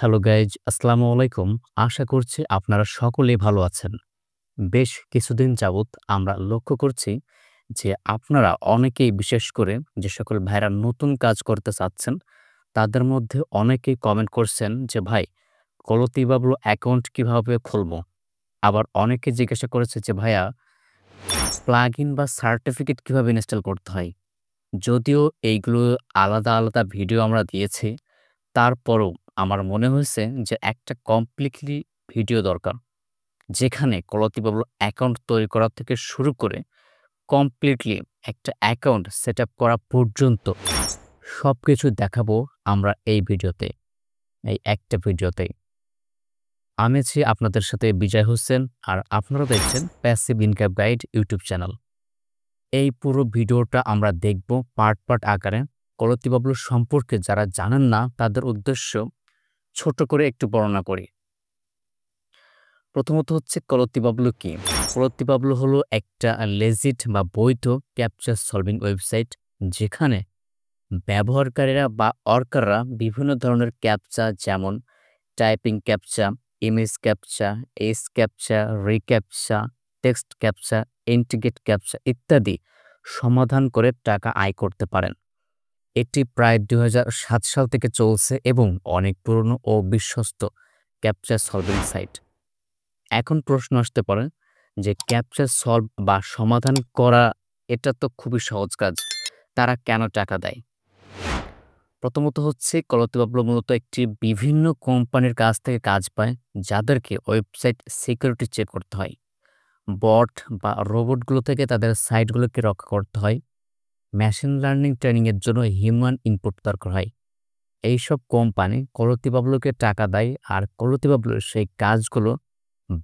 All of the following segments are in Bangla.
হ্যালো গাইজ আসসালামু আলাইকুম আশা করছি আপনারা সকলে ভালো আছেন বেশ কিছুদিন যাবৎ আমরা লক্ষ্য করছি যে আপনারা অনেকেই বিশেষ করে যে সকল ভাইরা নতুন কাজ করতে চাচ্ছেন তাদের মধ্যে অনেকেই কমেন্ট করছেন যে ভাই কলতি বাবলু অ্যাকাউন্ট কিভাবে খুলব আবার অনেকে জিজ্ঞাসা করেছে যে ভাইয়া প্লাগ ইন বা সার্টিফিকেট কিভাবে ইনস্টল করতে হয় যদিও এইগুলো আলাদা আলাদা ভিডিও আমরা দিয়েছি তারপরও আমার মনে হয়েছে যে একটা কমপ্লিটলি ভিডিও দরকার যেখানে কলতি বাবুর অ্যাকাউন্ট তৈরি করা থেকে শুরু করে কমপ্লিটলি একটা অ্যাকাউন্ট সেট করা পর্যন্ত সব কিছু দেখাবো আমরা এই ভিডিওতে এই একটা ভিডিওতে আমি আছি আপনাদের সাথে বিজয় হোসেন আর আপনারা দেখছেন passive income guide YouTube channel এই পুরো ভিডিওটা আমরা দেখব পার্ট পার্ট আকারে কলতিবাবলু সম্পর্কে যারা জানেন না তাদের উদ্দেশ্য ছোট করে একটু বর্ণনা করি প্রথমত হচ্ছে কলত্তিবাবলু কি কলত্তিবাবলু হলো একটা লেজিট বা বৈধ ক্যাপচার সলভিং ওয়েবসাইট যেখানে ব্যবহারকারীরা বা অর্কাররা বিভিন্ন ধরনের ক্যাপচা যেমন typing captcha image captcha S captcha recaptcha text captcha integrate captcha ইত্যাদি সমাধান করে টাকা আয় করতে পারেন এটি প্রায় দু সাল থেকে চলছে এবং অনেক পুরনো ও বিশ্বস্ত ক্যাপচার সলভিং সাইট এখন প্রশ্ন আসতে পারে যে ক্যাপচার সলভ বা সমাধান করা এটা তো খুবই সহজ কাজ তারা কেন টাকা দেয় প্রথমত হচ্ছে কলতিবাবল মূলত একটি বিভিন্ন কোম্পানির কাছ থেকে কাজ পায় যাদেরকে ওয়েবসাইট সিকিউরিটি চেক করতে হয় বট বা রোবটগুলো থেকে তাদের সাইটগুলোকে রক্ষা করতে হয় মেশিন লার্নিং ট্রেনিংয়ের জন্য হিউম্যান ইনপুট দরকার হয় এইসব কোম্পানি বাবলুকে টাকা দেয় আর বাবলু সেই কাজগুলো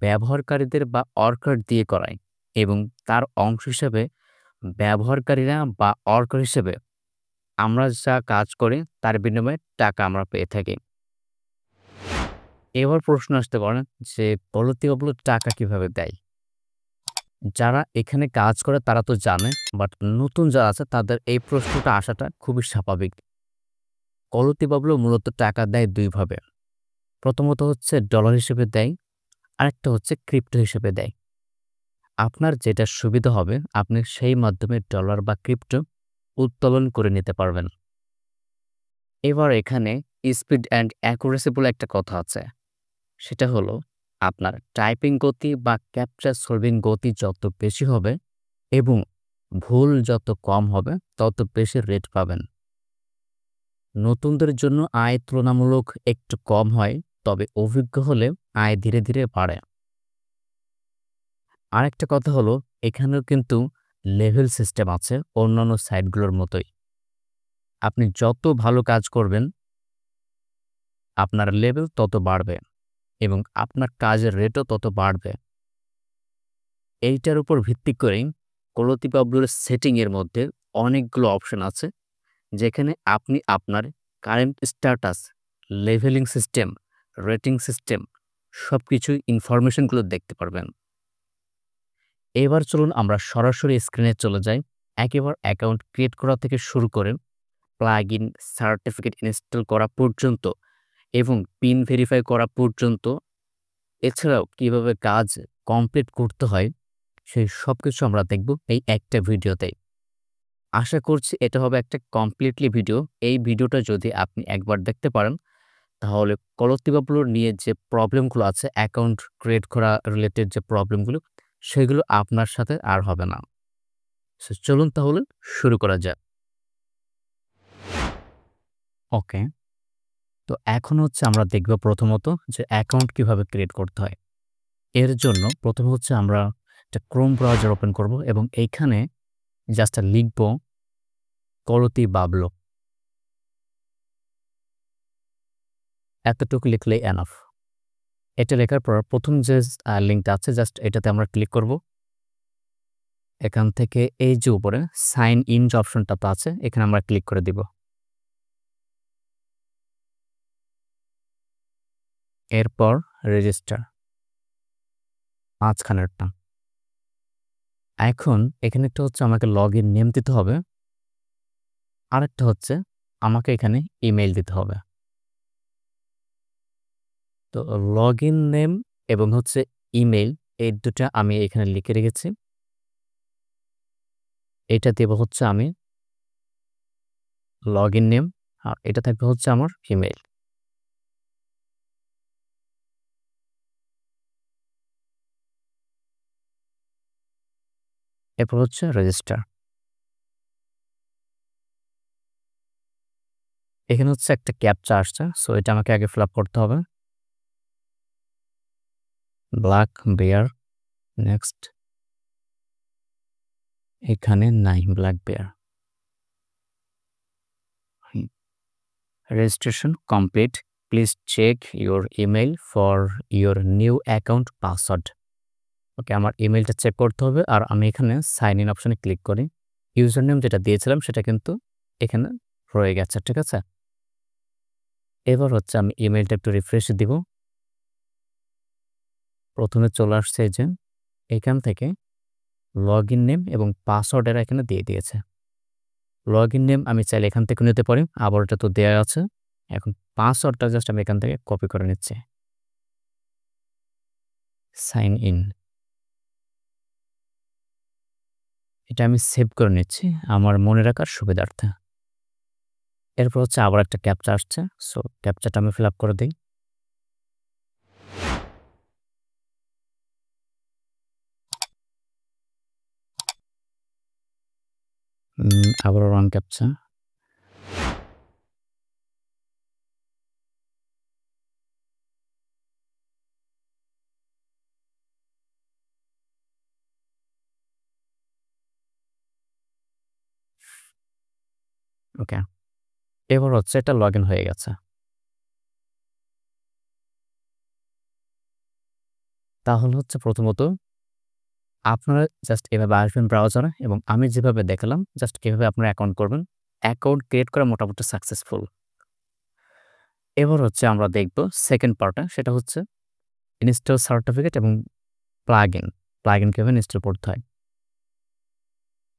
ব্যবহারকারীদের বা অর্কার দিয়ে করায় এবং তার অংশ হিসেবে ব্যবহারকারীরা বা অর্কার হিসেবে আমরা যা কাজ করি তার বিনিময়ে টাকা আমরা পেয়ে থাকি এবার প্রশ্ন আসতে পারেন যে করতিবাবলু টাকা কিভাবে দেয় যারা এখানে কাজ করে তারা তো জানে বাট নতুন যারা আছে তাদের এই প্রশ্নটা আসাটা খুবই স্বাভাবিক কলতি বাবলু মূলত টাকা দেয় দুইভাবে প্রথমত হচ্ছে ডলার হিসেবে দেয় আরেকটা হচ্ছে ক্রিপ্টো হিসেবে দেয় আপনার যেটা সুবিধা হবে আপনি সেই মাধ্যমে ডলার বা ক্রিপ্টো উত্তোলন করে নিতে পারবেন এবার এখানে স্পিড অ্যান্ড অ্যাকুরেসি বলে একটা কথা আছে সেটা হলো আপনার টাইপিং গতি বা ক্যাপচার সলভিং গতি যত বেশি হবে এবং ভুল যত কম হবে তত বেশি রেট পাবেন নতুনদের জন্য আয় তুলনামূলক একটু কম হয় তবে অভিজ্ঞ হলে আয় ধীরে ধীরে বাড়ে আরেকটা কথা হলো এখানেও কিন্তু লেভেল সিস্টেম আছে অন্যান্য সাইটগুলোর মতোই আপনি যত ভালো কাজ করবেন আপনার লেভেল তত বাড়বে এবং আপনার কাজের রেটও তত বাড়বে এইটার উপর ভিত্তি করেই কলতি পাবলুর সেটিংয়ের মধ্যে অনেকগুলো অপশন আছে যেখানে আপনি আপনার current status leveling system rating system সব কিছু ইনফরমেশনগুলো দেখতে পারবেন এবার চলুন আমরা সরাসরি স্ক্রিনে চলে যাই একেবারে অ্যাকাউন্ট ক্রিয়েট করা থেকে শুরু করে প্লাগ ইন সার্টিফিকেট ইনস্টল করা পর্যন্ত এবং পিন ভেরিফাই করা পর্যন্ত এছাড়াও কিভাবে কাজ কমপ্লিট করতে হয় সেই সব কিছু আমরা দেখব এই একটা ভিডিওতে আশা করছি এটা হবে একটা কমপ্লিটলি ভিডিও এই ভিডিওটা যদি আপনি একবার দেখতে পারেন তাহলে কলতিবাবুলোর নিয়ে যে প্রবলেমগুলো আছে অ্যাকাউন্ট ক্রিয়েট করা রিলেটেড যে প্রবলেমগুলো সেগুলো আপনার সাথে আর হবে না চলুন তাহলে শুরু করা যাক ওকে তো এখন হচ্ছে আমরা দেখব প্রথমত যে অ্যাকাউন্ট কিভাবে ক্রিয়েট করতে হয় এর জন্য প্রথমে হচ্ছে আমরা একটা ক্রোম ব্রাউজার ওপেন করব এবং এইখানে জাস্ট লিখব করতি বাবলো এতটুকু লিখলেই এনাফ এটা লেখার পর প্রথম যে লিঙ্কটা আছে জাস্ট এটাতে আমরা ক্লিক করব এখান থেকে এই যে উপরে সাইন ইন যে অপশনটা আছে এখানে আমরা ক্লিক করে দিব এরপর রেজিস্টার মাঝখানেরটা এখন এখানে একটা হচ্ছে আমাকে লগ ইন নেম দিতে হবে আরেকটা হচ্ছে আমাকে এখানে ইমেল দিতে হবে তো লগ ইন নেম এবং হচ্ছে ইমেল এই দুটা আমি এখানে লিখে রেখেছি এটা দেব হচ্ছে আমি লগ ইন নেম আর এটা থাকবে হচ্ছে আমার ইমেল এরপর হচ্ছে রেজিস্টার এখানে হচ্ছে একটা ক্যাপচা আসছে সো এটা আমাকে আগে ফিল করতে হবে ব্ল্যাক বেয়ার নেক্সট এখানে নাই black bear registration complete please check your email for your new account password okay আমার ইমেলটা চেক করতে হবে আর আমি এখানে সাইন ইন অপশানে ক্লিক করি ইউজার নেম যেটা দিয়েছিলাম সেটা কিন্তু এখানে রয়ে গেছে ঠিক আছে এবার হচ্ছে আমি ইমেলটা একটু রিফ্রেশ দিব প্রথমে চলে আসছে যে এখান থেকে লগ ইন নেম এবং পাসওয়ার্ড এরা এখানে দিয়ে দিয়েছে লগ ইন নেম আমি চাইলে এখান থেকে নিতে পারি আবার এটা তো দেওয়া আছে এখন পাসওয়ার্ডটা জাস্ট আমি এখান থেকে কপি করে নিচ্ছি সাইন ইন এটা আমি সেভ করে নিচ্ছি আমার মনে রাখার সুবিধার্থে এরপর হচ্ছে আবার একটা ক্যাপচা আসছে সো ক্যাপচাটা আমি ফিল করে দিই আবার রং ক্যাপচা ওকে এবার হচ্ছে এটা লগ হয়ে গেছে তাহলে হচ্ছে প্রথমত আপনারা জাস্ট এভাবে আসবেন ব্রাউজারে এবং আমি যেভাবে দেখালাম জাস্ট কীভাবে আপনারা অ্যাকাউন্ট করবেন অ্যাকাউন্ট ক্রিয়েট করা মোটামুটি সাকসেসফুল এবার হচ্ছে আমরা দেখব সেকেন্ড পার্টে সেটা হচ্ছে ইনস্টল সার্টিফিকেট এবং প্লাগ ইন প্লাগ ইন কীভাবে ইনস্টল করতে হয়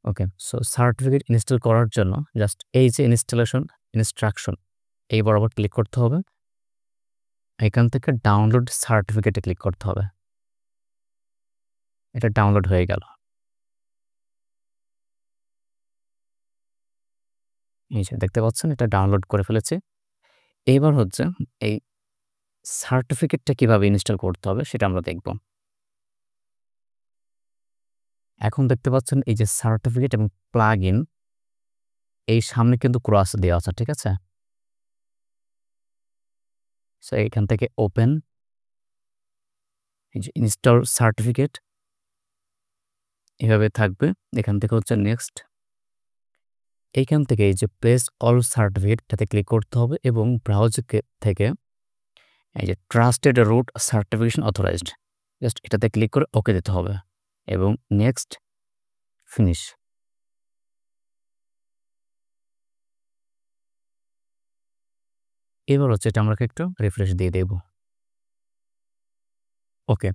ওকে সো সার্টিফিকেট ইনস্টল করার জন্য জাস্ট এই যে ইনস্টলেশন ইনস্ট্রাকশন এই বরাবর ক্লিক করতে হবে এখান থেকে ডাউনলোড সার্টিফিকেটে ক্লিক করতে হবে এটা ডাউনলোড হয়ে গেল এই যে দেখতে পাচ্ছেন এটা ডাউনলোড করে ফেলেছি এবার হচ্ছে এই সার্টিফিকেটটা কিভাবে ইনস্টল করতে হবে সেটা আমরা দেখব এখন দেখতে পাচ্ছেন এই যে সার্টিফিকেট এবং প্লাগ ইন এই সামনে কিন্তু ক্রস দেওয়া আছে ঠিক আছে সো এখান থেকে ওপেন এই যে ইনস্টল সার্টিফিকেট এভাবে থাকবে এখান থেকে হচ্ছে নেক্সট এইখান থেকে এই যে প্লেস অল সার্টিফিকেটটাতে ক্লিক করতে হবে এবং ব্রাউজ থেকে এই যে trusted root certification authorized just এটাতে ক্লিক করে ওকে দিতে হবে এবং নেক্সট ফিনিশ এবার হচ্ছে এটা আমরা একটু রিফ্রেশ দিয়ে দেব ওকে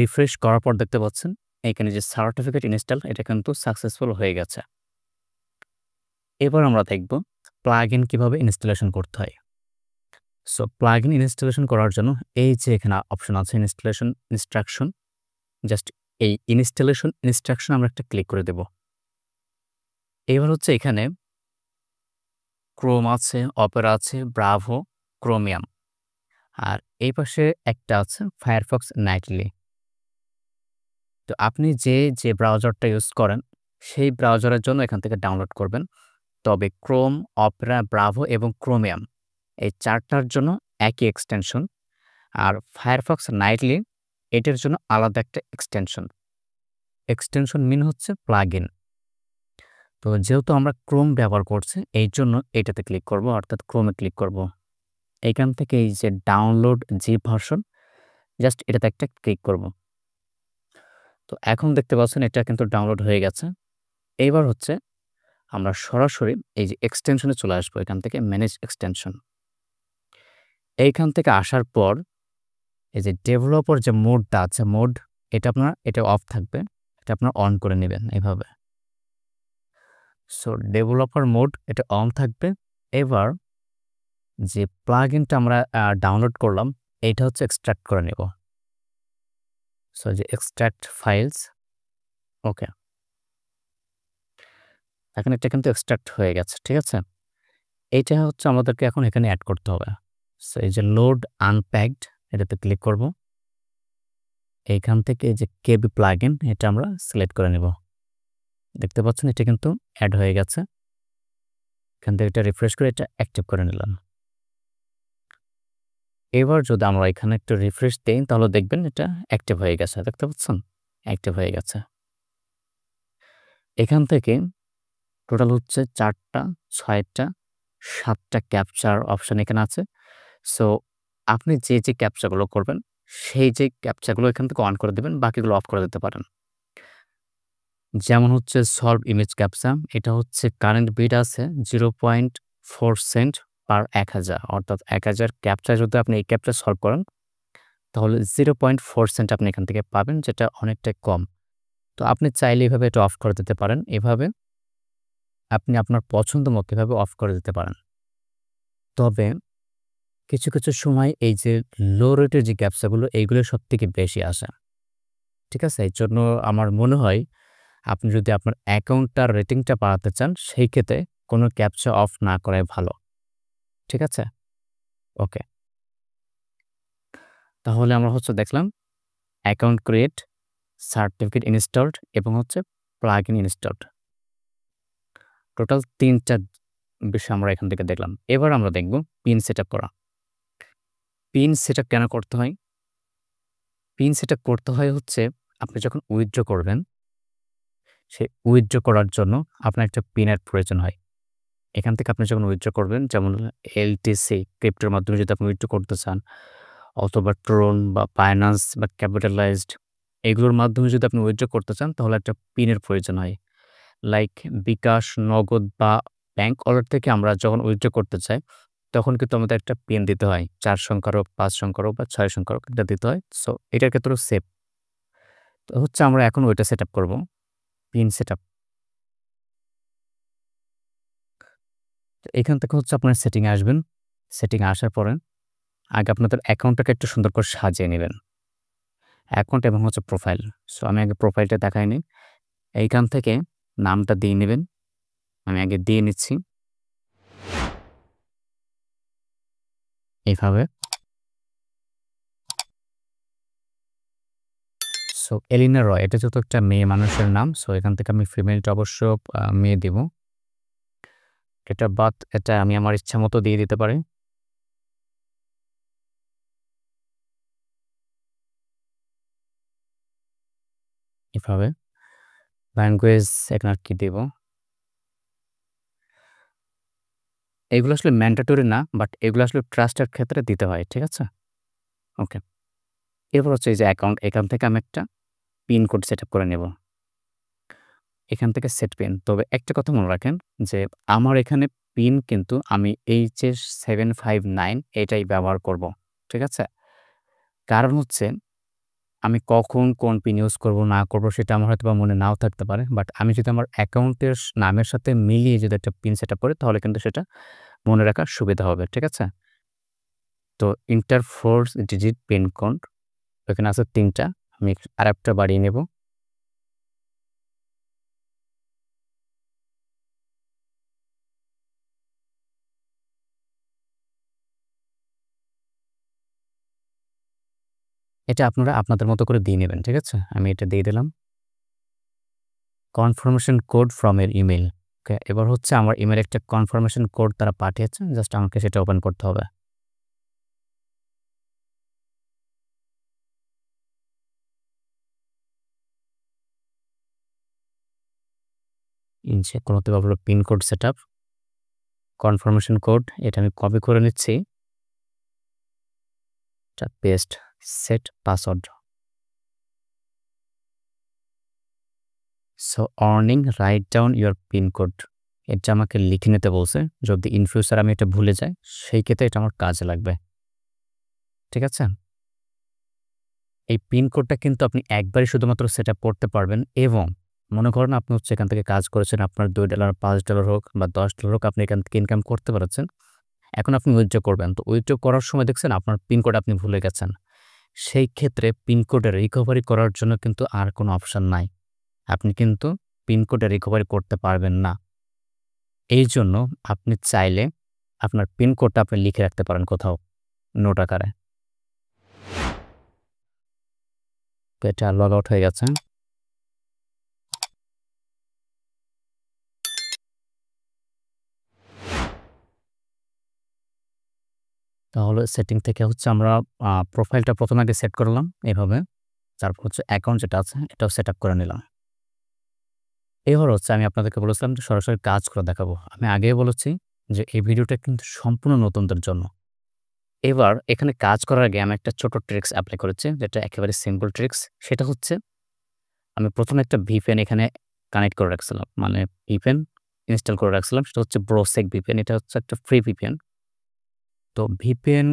রিফ্রেশ করার পর দেখতে পাচ্ছেন এখানে যে সার্টিফিকেট ইনস্টল এটা কিন্তু সাকসেসফুল হয়ে গেছে এবার আমরা দেখব প্লাগ ইন কীভাবে ইনস্টলেশন করতে হয় সো প্লাগ ইন ইনস্টলেশন করার জন্য এই যে এখানে অপশন আছে ইনস্টলেশন ইনস্ট্রাকশন জাস্ট এই ইনস্টলেশন ইনস্ট্রাকশন আমরা একটা ক্লিক করে দেব এবার হচ্ছে এখানে ক্রোম আছে অপেরা আছে ব্রাভো ক্রোমিয়াম আর এই পাশে একটা আছে ফায়ারফক্স নাইটলি তো আপনি যে যে ব্রাউজারটা ইউজ করেন সেই ব্রাউজারের জন্য এখান থেকে ডাউনলোড করবেন তবে ক্রোম অপেরা ব্রাভো এবং ক্রোমিয়াম এই চারটার জন্য একই এক্সটেনশন আর ফায়ারফক্স নাইটলি এটার জন্য আলাদা একটা এক্সটেনশন এক্সটেনশন মিন হচ্ছে প্লাগ ইন তো যেহেতু আমরা ক্রোম ব্যবহার করছি এই জন্য এটাতে ক্লিক করব অর্থাৎ ক্রোমে ক্লিক করব এইখান থেকে এই যে ডাউনলোড জি ভার্সন জাস্ট এটাতে একটা ক্লিক করব তো এখন দেখতে পাচ্ছেন এটা কিন্তু ডাউনলোড হয়ে গেছে এইবার হচ্ছে আমরা সরাসরি এই যে এক্সটেনশনে চলে আসবো এখান থেকে ম্যানেজ এক্সটেনশন এইখান থেকে আসার পর এই যে ডেভেলপার যে মোডটা আছে মোড এটা আপনার এটা অফ থাকবে এটা আপনার অন করে নেবেন এইভাবে সো ডেভেলপার মোড এটা অন থাকবে এবার যে প্লাগ ইনটা আমরা ডাউনলোড করলাম এটা হচ্ছে এক্সট্রাক্ট করে নেব সো যে এক্সট্রাক্ট ফাইলস ওকে এখন এটা কিন্তু এক্সট্রাক্ট হয়ে গেছে ঠিক আছে এইটা হচ্ছে আমাদেরকে এখন এখানে অ্যাড করতে হবে সো এই যে লোড আনপ্যাকড এটাতে ক্লিক করব এইখান থেকে যে কেবি প্লাগ এটা আমরা সিলেক্ট করে নেব দেখতে পাচ্ছেন এটা কিন্তু অ্যাড হয়ে গেছে এখান থেকে এটা রিফ্রেশ করে এটা অ্যাক্টিভ করে নিলাম এবার যদি আমরা এখানে একটু রিফ্রেশ দিই তাহলে দেখবেন এটা অ্যাক্টিভ হয়ে গেছে দেখতে পাচ্ছেন অ্যাক্টিভ হয়ে গেছে এখান থেকে টোটাল হচ্ছে চারটা ছয়টা সাতটা ক্যাপচার অপশান এখানে আছে সো আপনি যে যে ক্যাপচাগুলো করবেন সেই যে ক্যাপচাগুলো এখান থেকে অন করে দেবেন বাকিগুলো অফ করে দিতে পারেন যেমন হচ্ছে সলভ ইমেজ ক্যাপচা এটা হচ্ছে কারেন্ট বিট আছে zero point four cent per এক হাজার অর্থাৎ এক হাজার ক্যাপচা যদি আপনি এই ক্যাপচা সলভ করেন তাহলে জিরো পয়েন্ট ফোর সেন্ট আপনি এখান থেকে পাবেন যেটা অনেকটাই কম তো আপনি চাইলে এভাবে এটা অফ করে দিতে পারেন এভাবে আপনি আপনার পছন্দ মতো এভাবে অফ করে দিতে পারেন তবে কিছু কিছু সময় এই যে লো রেটের যে ক্যাপসাগুলো এইগুলো সব থেকে বেশি আসা ঠিক আছে এর জন্য আমার মনে হয় আপনি যদি আপনার অ্যাকাউন্টটার রেটিংটা বাড়াতে চান সেই ক্ষেত্রে কোনো ক্যাপচা অফ না করাই ভালো ঠিক আছে ওকে তাহলে আমরা হচ্ছে দেখলাম অ্যাকাউন্ট ক্রিয়েট সার্টিফিকেট ইনস্টলড এবং হচ্ছে প্লাগ ইন ইনস্টলড টোটাল তিনটা বিষয় আমরা এখান থেকে দেখলাম এবার আমরা দেখব পিন সেট করা পিন সেট কেন করতে হয় পিন সেট করতে হয় হচ্ছে আপনি যখন উইথড্র করবেন সে উইথড্র করার জন্য আপনার একটা পিনের প্রয়োজন হয় এখান থেকে আপনি যখন উইথড্র করবেন যেমন এলটিসি ক্রিপ্টোর মাধ্যমে যদি আপনি উইথড্র করতে চান অথবা ট্রোন বা ফাইন্যান্স বা ক্যাপিটালাইজড এগুলোর মাধ্যমে যদি আপনি উইথড্র করতে চান তাহলে একটা পিনের প্রয়োজন হয় লাইক বিকাশ নগদ বা ব্যাংক অলট থেকে আমরা যখন উইথড্র করতে চাই তখন কিন্তু আমাদের একটা পিন দিতে হয় চার সংখ্যারও পাঁচ সংখ্যারও বা ছয় সংখ্যারও একটা দিতে হয় সো এটার ক্ষেত্রেও সেফ তো হচ্ছে আমরা এখন ওইটা সেট আপ করবো পিন সেট আপ এখান থেকে হচ্ছে আপনার সেটিং আসবেন সেটিং আসার পরে আগে আপনাদের অ্যাকাউন্টটাকে একটু সুন্দর করে সাজিয়ে নেবেন অ্যাকাউন্ট এবং হচ্ছে প্রোফাইল সো আমি আগে প্রোফাইলটা দেখাই নিই এইখান থেকে নামটা দিয়ে নেবেন আমি আগে দিয়ে নিচ্ছি এইভাবে সো এলিনা রয় এটা যেহেতু একটা মেয়ে মানুষের নাম সো এখান থেকে আমি ফিমেলটা অবশ্য মেয়ে দেব এটা বাদ এটা আমি আমার ইচ্ছা মতো দিয়ে দিতে পারি এভাবে ল্যাঙ্গুয়েজ এখানে আর কি দেবো এগুলো আসলে ম্যান্ডেটরি না বাট এগুলো আসলে ট্রাস্টের ক্ষেত্রে দিতে হয় ঠিক আছে ওকে এরপর হচ্ছে এই যে অ্যাকাউন্ট এখান থেকে আমি একটা পিন কোড সেট করে নেব এখান থেকে সেট পিন তবে একটা কথা মনে রাখেন যে আমার এখানে পিন কিন্তু আমি H S seven five nine এটাই ব্যবহার করব ঠিক আছে কারণ হচ্ছে আমি কখন কোন পিন ইউজ করবো না করবো সেটা আমার হয়তো বা মনে নাও থাকতে পারে বাট আমি যদি আমার অ্যাকাউন্টের নামের সাথে মিলিয়ে যদি একটা পিন সেট আপ করি তাহলে কিন্তু সেটা মনে রাখার সুবিধা হবে ঠিক আছে তো ইন্টারফোর্স ডিজিট পিন কোড এখানে আছে তিনটা আমি আর একটা বাড়িয়ে নেব এটা আপনারা আপনাদের মতো করে দিয়ে নেবেন ঠিক আছে আমি এটা দিয়ে দিলাম কনফার্মেশন কোড ফ্রম এর ইমেল ওকে এবার হচ্ছে আমার ইমেল একটা কনফার্মেশন কোড তারা পাঠিয়েছে জাস্ট আমাকে সেটা ওপেন করতে হবে ইনসে কোনোতে পাবলো pin code set up confirmation code এটা আমি কপি করে নিচ্ছি paste set password. So warning write down your pin code এটা আমাকে লিখে নিতে বলছে যদি ইন আমি এটা ভুলে যাই সেই ক্ষেত্রে এটা আমার কাজে লাগবে ঠিক আছে এই পিন কোডটা কিন্তু আপনি একবারই শুধুমাত্র সেট আপ করতে পারবেন এবং মনে করেন আপনি হচ্ছে এখান থেকে কাজ করেছেন আপনার দুই ডলার পাঁচ ডলার হোক বা দশ ডলার হোক আপনি এখান থেকে ইনকাম করতে পারছেন এখন আপনি উইথড্র করবেন তো উইথড্র করার সময় দেখছেন আপনার পিন কোড আপনি ভুলে গেছেন সেই ক্ষেত্রে পিনকোডে রিকভারি করার জন্য কিন্তু আর কোনো অপশান নাই আপনি কিন্তু পিনকোডে রিকভারি করতে পারবেন না এই জন্য আপনি চাইলে আপনার পিনকোডটা আপনি লিখে রাখতে পারেন কোথাও নোট আকারে এটা লগ আউট হয়ে গেছে তাহলে সেটিং থেকে হচ্ছে আমরা প্রোফাইলটা প্রথমে আগে সেট করলাম এভাবে তারপর হচ্ছে অ্যাকাউন্ট যেটা আছে এটাও সেট করে নিলাম এবার হচ্ছে আমি আপনাদেরকে বলেছিলাম যে সরাসরি কাজ করে দেখাবো আমি আগেই বলেছি যে এই ভিডিওটা কিন্তু সম্পূর্ণ নতুনদের জন্য এবার এখানে কাজ করার আগে আমি একটা ছোট ট্রিক্স অ্যাপ্লাই করেছি যেটা একেবারে সিম্পল ট্রিক্স সেটা হচ্ছে আমি প্রথমে একটা ভিপেন এখানে কানেক্ট করে রাখছিলাম মানে ভিপেন ইনস্টল করে রাখছিলাম সেটা হচ্ছে ব্রোসেক ভিপেন এটা হচ্ছে একটা ফ্রি ভিপেন তো ভিপিএন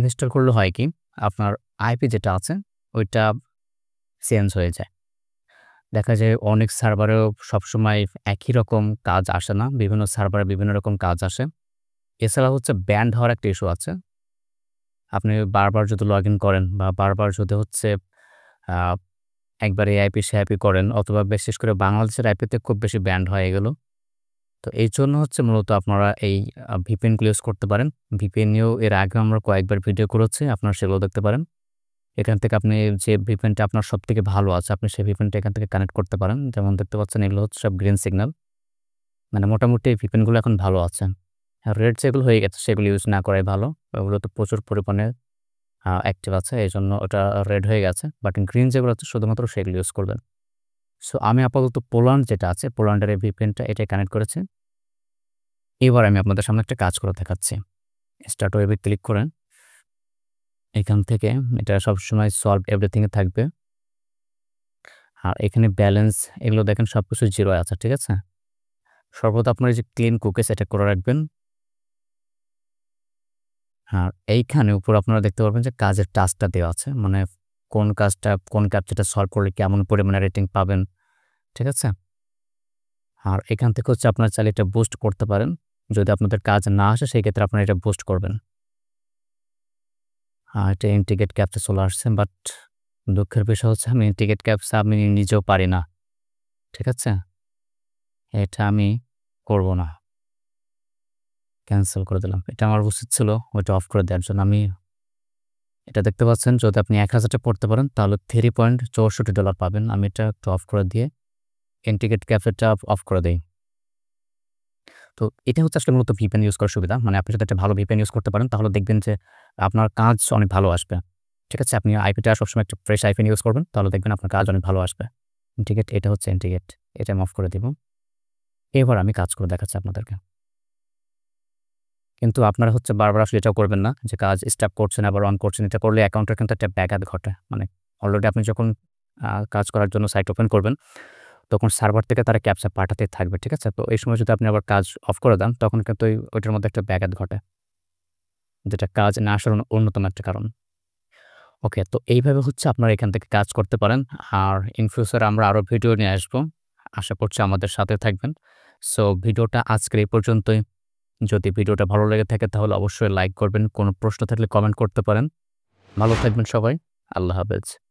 ইনস্টল করলে হয় কি আপনার আইপি যেটা আছে ওইটা চেঞ্জ হয়ে যায় দেখা যায় অনেক সার্ভারেও সবসময় একই রকম কাজ আসে না বিভিন্ন সার্ভারে বিভিন্ন রকম কাজ আসে এছাড়া হচ্ছে ব্যান্ড হওয়ার একটা ইস্যু আছে আপনি বারবার যদি লগ করেন বা বারবার যদি হচ্ছে একবার আইপি সে আইপি করেন অথবা বিশেষ করে বাংলাদেশের আইপিতে খুব বেশি ব্যান্ড হয়ে গেলো তো এই জন্য হচ্ছে মূলত আপনারা এই ভিপিএনগুলো ইউজ করতে পারেন ভিপিএন নিয়েও এর আগে আমরা কয়েকবার ভিডিও করেছি আপনারা সেগুলো দেখতে পারেন এখান থেকে আপনি যে ভিপিএনটা আপনার সব থেকে ভালো আছে আপনি সেই ভিপিএনটা এখান থেকে কানেক্ট করতে পারেন যেমন দেখতে পাচ্ছেন এগুলো হচ্ছে সব গ্রিন সিগন্যাল মানে মোটামুটি এই ভিপিএনগুলো এখন ভালো আছে আর রেড যেগুলো হয়ে গেছে সেগুলো ইউজ না করাই ভালো ওগুলো তো প্রচুর পরিমাণে অ্যাক্টিভ আছে এই জন্য ওটা রেড হয়ে গেছে বাট গ্রিন যেগুলো আছে শুধুমাত্র সেগুলো ইউজ করবেন সো আমি আপাতত পোল্যান্ড যেটা আছে পোল্যান্ডের এই ভিপিএনটা এটা কানেক্ট করেছে এবার আমি আপনাদের সামনে একটা কাজ করে দেখাচ্ছি স্টার্ট ওয়েবে ক্লিক করেন এখান থেকে এটা সবসময় সলভ এভরিথিংয়ে থাকবে আর এখানে ব্যালেন্স এগুলো দেখেন সব কিছু জিরো আছে ঠিক আছে সর্বদা আপনার যে ক্লিন কুকিজ এটা করে রাখবেন আর এইখানে উপর আপনারা দেখতে পারবেন যে কাজের টাস্কটা দেওয়া আছে মানে কোন কাজটা কোন ক্যাপচাটা সলভ করলে কেমন পরিমাণে রেটিং পাবেন ঠিক আছে আর এখান থেকে হচ্ছে আপনারা চাইলে এটা বুস্ট করতে পারেন যদি আপনাদের কাজ না আসে সেই ক্ষেত্রে আপনারা এটা বুস্ট করবেন আর এটা ইন্টিগ্রেট ক্যাপসে চলে আসছে বাট দুঃখের বিষয় হচ্ছে আমি ইন্টিগ্রেট ক্যাপসে আমি নিজেও পারি না ঠিক আছে এটা আমি করব না ক্যান্সেল করে দিলাম এটা আমার উচিত ছিল ওইটা অফ করে দেওয়ার জন্য আমি এটা দেখতে পাচ্ছেন যদি আপনি এক হাজারটা পড়তে পারেন তাহলে থ্রি পয়েন্ট চৌষট্টি ডলার পাবেন আমি এটা একটু অফ করে দিয়ে ইন্টিকেট ক্যাফেটা অফ করে দিই তো এটা হচ্ছে আসলে মূলত ভিপেন ইউজ করার সুবিধা মানে আপনি যদি একটা ভালো ভিপেন ইউজ করতে পারেন তাহলে দেখবেন যে আপনার কাজ অনেক ভালো আসবে ঠিক আছে আপনি আইপিটা সবসময় একটা ফ্রেশ আইপেন ইউজ করবেন তাহলে দেখবেন আপনার কাজ অনেক ভালো আসবে ইন্টিগেট এটা হচ্ছে ইন্টিগেট এটা আমি অফ করে দেব এবার আমি কাজ করে দেখাচ্ছি আপনাদেরকে কিন্তু আপনারা হচ্ছে বারবার আসলে এটা করবেন না যে কাজ স্টাপ করছেন আবার অন করছেন এটা করলে অ্যাকাউন্টের কিন্তু একটা ব্যাঘাত ঘটে মানে অলরেডি আপনি যখন কাজ করার জন্য সাইট ওপেন করবেন তখন সার্ভার থেকে তারা ক্যাপচা পাঠাতে থাকবে ঠিক আছে তো এই সময় যদি আপনি আবার কাজ অফ করে দেন তখন কিন্তু ওইটার মধ্যে একটা ব্যাঘাত ঘটে যেটা কাজ না আসার অন্যতম একটা কারণ ওকে তো এইভাবে হচ্ছে আপনারা এখান থেকে কাজ করতে পারেন আর ইন ফিউচার আমরা আরও ভিডিও নিয়ে আসবো আশা করছি আমাদের সাথে থাকবেন সো ভিডিওটা আজকের এই পর্যন্তই যদি ভিডিওটা ভালো লেগে থাকে তাহলে অবশ্যই লাইক করবেন কোনো প্রশ্ন থাকলে কমেন্ট করতে পারেন ভালো থাকবেন সবাই আল্লাহ হাফেজ